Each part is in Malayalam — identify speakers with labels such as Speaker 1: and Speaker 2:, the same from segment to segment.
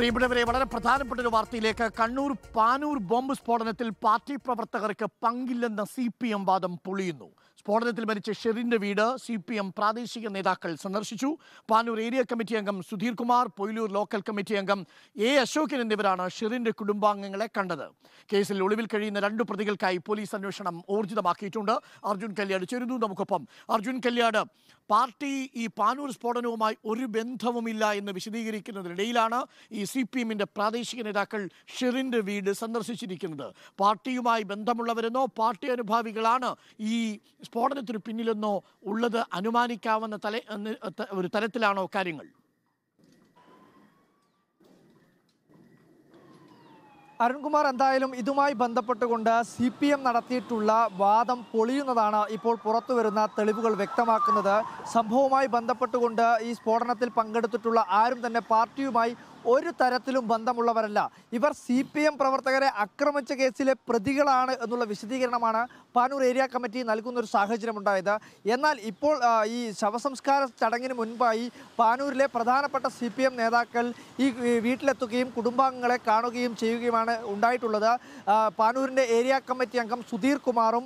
Speaker 1: പ്രിയപ്പെട്ടവരെ വളരെ പ്രധാനപ്പെട്ട ഒരു വാർത്തയിലേക്ക് കണ്ണൂർ പാനൂർ ബോംബ് സ്ഫോടനത്തിൽ പാർട്ടി പ്രവർത്തകർക്ക് പങ്കില്ലെന്ന സി വാദം പൊളിയുന്നു സ്ഫോടനത്തിൽ മരിച്ച ഷെറിന്റെ വീട് സി പി എം പ്രാദേശിക നേതാക്കൾ സന്ദർശിച്ചു പാനൂർ ഏരിയ കമ്മിറ്റി അംഗം സുധീർ കുമാർ പൊയിലൂർ ലോക്കൽ കമ്മിറ്റി അംഗം എ അശോകൻ എന്നിവരാണ് ഷെറിന്റെ കുടുംബാംഗങ്ങളെ കണ്ടത് കേസിൽ ഒളിവിൽ കഴിയുന്ന രണ്ട് പ്രതികൾക്കായി പോലീസ് അന്വേഷണം ഊർജിതമാക്കിയിട്ടുണ്ട് അർജുൻ കല്യാട് ചേരുന്നു നമുക്കൊപ്പം അർജുൻ കല്യാട് പാർട്ടി ഈ പാനൂർ സ്ഫോടനവുമായി ഒരു ബന്ധവുമില്ല എന്ന് വിശദീകരിക്കുന്നതിനിടയിലാണ് ഈ സി പി എമ്മിന്റെ പ്രാദേശിക നേതാക്കൾ ഷെറിന്റെ വീട് സന്ദർശിച്ചിരിക്കുന്നത് പാർട്ടിയുമായി ബന്ധമുള്ളവരെന്നോ പാർട്ടി അനുഭാവികളാണ് ഈ സ്ഫോടനത്തിന് പിന്നിലെന്നോ ഉള്ളത് അനുമാനിക്കാവുന്ന തല ഒരു തരത്തിലാണോ കാര്യങ്ങൾ
Speaker 2: അരുൺകുമാർ എന്തായാലും ഇതുമായി ബന്ധപ്പെട്ടുകൊണ്ട് സി പി എം നടത്തിയിട്ടുള്ള വാദം പൊളിയുന്നതാണ് ഇപ്പോൾ പുറത്തു വരുന്ന തെളിവുകൾ വ്യക്തമാക്കുന്നത് സംഭവവുമായി ബന്ധപ്പെട്ടുകൊണ്ട് ഈ സ്ഫോടനത്തിൽ പങ്കെടുത്തിട്ടുള്ള ആരും തന്നെ പാർട്ടിയുമായി ഒരു തരത്തിലും ബന്ധമുള്ളവരല്ല ഇവർ സി പി എം പ്രവർത്തകരെ ആക്രമിച്ച കേസിലെ പ്രതികളാണ് എന്നുള്ള വിശദീകരണമാണ് പാനൂർ ഏരിയ കമ്മിറ്റി നൽകുന്ന ഒരു ഉണ്ടായത് എന്നാൽ ഇപ്പോൾ ഈ ശവസംസ്കാര ചടങ്ങിന് മുൻപായി പാനൂരിലെ പ്രധാനപ്പെട്ട സി പി എം നേതാക്കൾ ഈ വീട്ടിലെത്തുകയും കുടുംബാംഗങ്ങളെ കാണുകയും ചെയ്യുകയുമാണ് ഉണ്ടായിട്ടുള്ളത് പാനൂരിൻ്റെ ഏരിയ കമ്മിറ്റി അംഗം സുധീർ കുമാറും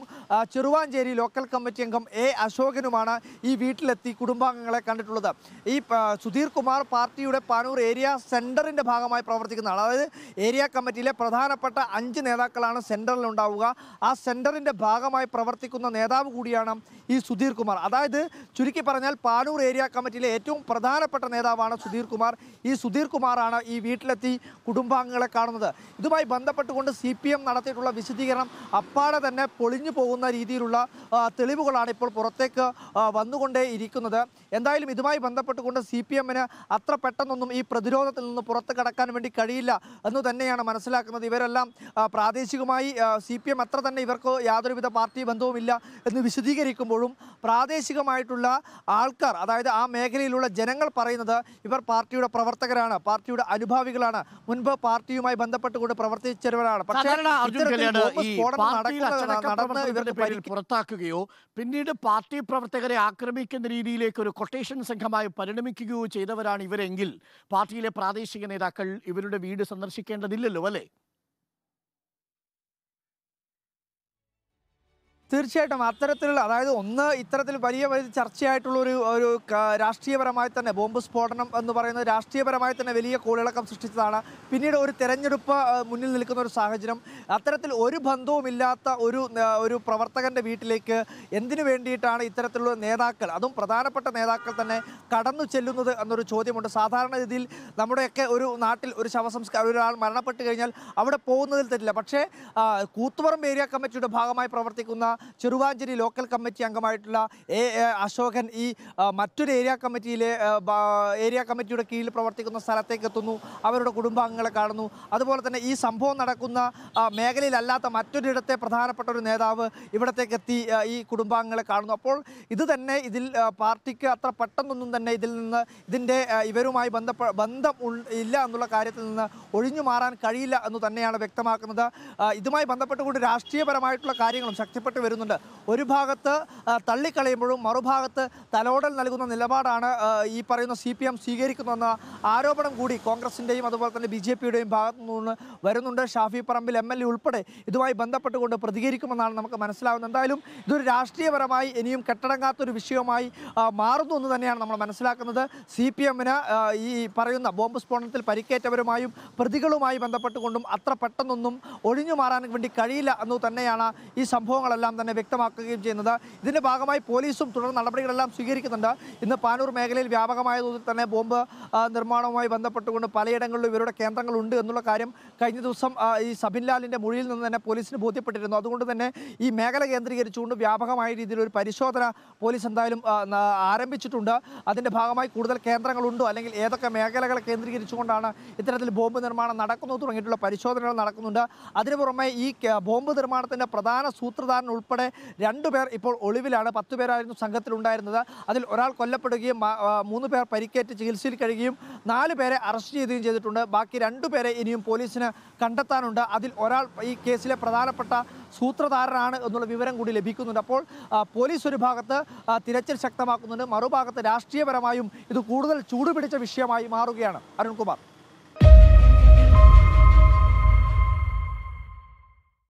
Speaker 2: ചെറുവാഞ്ചേരി ലോക്കൽ കമ്മിറ്റി അംഗം എ അശോകനുമാണ് ഈ വീട്ടിലെത്തി കുടുംബാംഗങ്ങളെ കണ്ടിട്ടുള്ളത് ഈ സുധീർ കുമാർ പാർട്ടിയുടെ പാനൂർ ഏരിയ സെൻ സെൻറ്ററിൻ്റെ ഭാഗമായി പ്രവർത്തിക്കുന്ന ആൾ അതായത് ഏരിയ കമ്മിറ്റിയിലെ പ്രധാനപ്പെട്ട അഞ്ച് നേതാക്കളാണ് സെൻറ്ററിൽ ഉണ്ടാവുക ആ സെൻറ്ററിൻ്റെ ഭാഗമായി പ്രവർത്തിക്കുന്ന നേതാവ് കൂടിയാണ് ഈ സുധീർ കുമാർ അതായത് ചുരുക്കി പറഞ്ഞാൽ പാനൂർ ഏരിയ കമ്മിറ്റിയിലെ ഏറ്റവും പ്രധാനപ്പെട്ട നേതാവാണ് സുധീർ കുമാർ ഈ സുധീർ കുമാറാണ് ഈ വീട്ടിലെത്തി കുടുംബാംഗങ്ങളെ കാണുന്നത് ഇതുമായി ബന്ധപ്പെട്ടുകൊണ്ട് സി പി എം നടത്തിയിട്ടുള്ള വിശദീകരണം അപ്പാടെ തന്നെ പൊളിഞ്ഞു പോകുന്ന രീതിയിലുള്ള തെളിവുകളാണ് ഇപ്പോൾ പുറത്തേക്ക് വന്നുകൊണ്ടേ ഇരിക്കുന്നത് എന്തായാലും ഇതുമായി ബന്ധപ്പെട്ടുകൊണ്ട് സി പി എമ്മിന് അത്ര പെട്ടെന്നൊന്നും ഈ പ്രതിരോധത്തിൽ നിന്ന് പുറത്ത് കടക്കാൻ വേണ്ടി കഴിയില്ല എന്ന് തന്നെയാണ് മനസ്സിലാക്കുന്നത് ഇവരെല്ലാം പ്രാദേശികമായി സി പി എം അത്ര തന്നെ ഇവർക്ക് യാതൊരുവിധ പാർട്ടി ബന്ധവുമില്ല എന്ന് വിശദീകരിക്കുമ്പോഴും പ്രാദേശികമായിട്ടുള്ള ആൾക്കാർ അതായത് ആ മേഖലയിലുള്ള ജനങ്ങൾ പറയുന്നത് ഇവർ പാർട്ടിയുടെ പ്രവർത്തകരാണ് പാർട്ടിയുടെ അനുഭാവികളാണ് മുൻപ് പാർട്ടിയുമായി ബന്ധപ്പെട്ടുകൊണ്ട് പ്രവർത്തിച്ചവരാണ് പുറത്താക്കുകയോ പിന്നീട് പാർട്ടി പ്രവർത്തകരെ ആക്രമിക്കുന്ന
Speaker 1: രീതിയിലേക്ക് ഒരു കൊട്ടേഷൻ സംഘമായി പരിണമിക്കുകയോ ചെയ്തവരാണ് ഇവരെങ്കിൽ പാർട്ടിയിലെ പ്രാദേശിക പ്രാദേശിക നേതാക്കൾ
Speaker 2: ഇവരുടെ വീട് സന്ദർശിക്കേണ്ടതില്ലല്ലോ അല്ലേ തീർച്ചയായിട്ടും അത്തരത്തിലുള്ള അതായത് ഒന്ന് ഇത്തരത്തിൽ വലിയ വലിയ ചർച്ചയായിട്ടുള്ള ഒരു ഒരു രാഷ്ട്രീയപരമായി തന്നെ ബോംബ് സ്ഫോടനം എന്ന് പറയുന്നത് രാഷ്ട്രീയപരമായി തന്നെ വലിയ കോളിളക്കം സൃഷ്ടിച്ചതാണ് പിന്നീട് ഒരു തെരഞ്ഞെടുപ്പ് മുന്നിൽ നിൽക്കുന്ന ഒരു സാഹചര്യം അത്തരത്തിൽ ഒരു ബന്ധവുമില്ലാത്ത ഒരു ഒരു പ്രവർത്തകൻ്റെ വീട്ടിലേക്ക് എന്തിനു വേണ്ടിയിട്ടാണ് ഇത്തരത്തിലുള്ള നേതാക്കൾ അതും പ്രധാനപ്പെട്ട നേതാക്കൾ തന്നെ കടന്നു ചെല്ലുന്നത് എന്നൊരു ചോദ്യമുണ്ട് സാധാരണ രീതിയിൽ നമ്മുടെയൊക്കെ ഒരു നാട്ടിൽ ഒരു ശവസംസ്കാരം ഒരാൾ മരണപ്പെട്ട് കഴിഞ്ഞാൽ അവിടെ പോകുന്നതിൽ തരില്ല പക്ഷേ കൂത്തുപറമ്പ് ഏരിയ കമ്മിറ്റിയുടെ ഭാഗമായി പ്രവർത്തിക്കുന്ന ചെറുവാഞ്ചേരി ലോക്കൽ കമ്മിറ്റി അംഗമായിട്ടുള്ള എ അശോകൻ ഈ മറ്റൊരു ഏരിയ കമ്മിറ്റിയിലെ ഏരിയ കമ്മിറ്റിയുടെ കീഴിൽ പ്രവർത്തിക്കുന്ന സ്ഥലത്തേക്ക് എത്തുന്നു അവരുടെ കുടുംബാംഗങ്ങളെ കാണുന്നു അതുപോലെ തന്നെ ഈ സംഭവം നടക്കുന്ന മേഖലയിലല്ലാത്ത മറ്റൊരിടത്തെ പ്രധാനപ്പെട്ട ഒരു നേതാവ് ഇവിടത്തേക്ക് എത്തി ഈ കുടുംബാംഗങ്ങളെ കാണുന്നു അപ്പോൾ ഇത് തന്നെ ഇതിൽ പാർട്ടിക്ക് അത്ര പെട്ടെന്നൊന്നും തന്നെ ഇതിൽ നിന്ന് ഇതിൻ്റെ ഇവരുമായി ബന്ധപ്പെ ബന്ധം ഇല്ല എന്നുള്ള കാര്യത്തിൽ നിന്ന് ഒഴിഞ്ഞു മാറാൻ കഴിയില്ല എന്ന് തന്നെയാണ് വ്യക്തമാക്കുന്നത് ഇതുമായി ബന്ധപ്പെട്ടുകൊണ്ട് രാഷ്ട്രീയപരമായിട്ടുള്ള കാര്യങ്ങളും ശക്തിപ്പെട്ട് വരുന്നുണ്ട് ഒരു ഭാഗത്ത് തള്ളിക്കളയുമ്പോഴും മറുഭാഗത്ത് തലോടൽ നൽകുന്ന നിലപാടാണ് ഈ പറയുന്ന സി പി എം സ്വീകരിക്കുന്നതെന്ന ആരോപണം കൂടി കോൺഗ്രസിൻ്റെയും അതുപോലെ തന്നെ ബി ജെ പിയുടെയും ഭാഗത്തു നിന്ന് വരുന്നുണ്ട് Shafi Parambil M L A ഉൾപ്പെടെ ഇതുമായി ബന്ധപ്പെട്ടുകൊണ്ട് പ്രതികരിക്കുമെന്നാണ് നമുക്ക് മനസ്സിലാവുന്നത് എന്തായാലും ഇതൊരു രാഷ്ട്രീയപരമായി ഇനിയും കെട്ടടങ്ങാത്തൊരു വിഷയമായി മാറുന്നു എന്ന് തന്നെയാണ് നമ്മൾ മനസ്സിലാക്കുന്നത് സി പി എമ്മിന് ഈ പറയുന്ന ബോംബ് സ്ഫോടനത്തിൽ പരിക്കേറ്റവരുമായും പ്രതികളുമായി ബന്ധപ്പെട്ടുകൊണ്ടും അത്ര പെട്ടെന്നൊന്നും ഒഴിഞ്ഞു മാറാൻ വേണ്ടി കഴിയില്ല എന്ന് തന്നെയാണ് ഈ സംഭവങ്ങളെല്ലാം എല്ലാം തന്നെ വ്യക്തമാക്കുകയും ചെയ്യുന്നത് ഇതിന്റെ ഭാഗമായി പോലീസും തുടർ നടപടികളെല്ലാം സ്വീകരിക്കുന്നുണ്ട് ഇന്ന് പാനൂർ മേഖലയിൽ വ്യാപകമായ തോതിൽ തന്നെ ബോംബ് നിർമ്മാണവുമായി ബന്ധപ്പെട്ടുകൊണ്ട് പലയിടങ്ങളിലും ഇവരുടെ കേന്ദ്രങ്ങളുണ്ട് എന്നുള്ള കാര്യം കഴിഞ്ഞ ദിവസം ഈ സബിൻലാലിൻ്റെ മൊഴിയിൽ നിന്ന് തന്നെ പോലീസിന് ബോധ്യപ്പെട്ടിരുന്നു അതുകൊണ്ട് തന്നെ ഈ മേഖല കേന്ദ്രീകരിച്ചുകൊണ്ട് വ്യാപകമായ രീതിയിൽ ഒരു പരിശോധന പോലീസ് എന്തായാലും ആരംഭിച്ചിട്ടുണ്ട് അതിൻ്റെ ഭാഗമായി കൂടുതൽ കേന്ദ്രങ്ങളുണ്ടോ അല്ലെങ്കിൽ ഏതൊക്കെ മേഖലകളെ കേന്ദ്രീകരിച്ചുകൊണ്ടാണ് ഇത്തരത്തിൽ ബോംബ് നിർമ്മാണം നടക്കുന്നത് തുടങ്ങിയിട്ടുള്ള പരിശോധനകൾ നടക്കുന്നുണ്ട് അതിനു പുറമെ ഈ ബോംബ് നിർമ്മാണത്തിൻ്റെ പ്രധാന സൂത്രധാരൻ ഉൾപ്പെടെ രണ്ടുപേർ ഇപ്പോൾ ഒളിവിലാണ് പത്ത് പേരായിരുന്നു സംഘത്തിലുണ്ടായിരുന്നത് അതിൽ ഒരാൾ കൊല്ലപ്പെടുകയും മൂന്ന് പേർ പരിക്കേറ്റ് ചികിത്സയിൽ കഴിയുകയും നാല് പേരെ അറസ്റ്റ് ചെയ്യുകയും ചെയ്തിട്ടുണ്ട് ബാക്കി രണ്ടുപേരെ ഇനിയും പോലീസിന് കണ്ടെത്താനുണ്ട് അതിൽ ഒരാൾ ഈ കേസിലെ പ്രധാനപ്പെട്ട സൂത്രധാരനാണ് എന്നുള്ള വിവരം കൂടി ലഭിക്കുന്നുണ്ട് അപ്പോൾ പോലീസ് ഒരു ഭാഗത്ത് തിരച്ചിൽ ശക്തമാക്കുന്നുണ്ട് മറുഭാഗത്ത് രാഷ്ട്രീയപരമായും ഇത് കൂടുതൽ ചൂടുപിടിച്ച വിഷയമായി മാറുകയാണ് അരുൺകുമാർ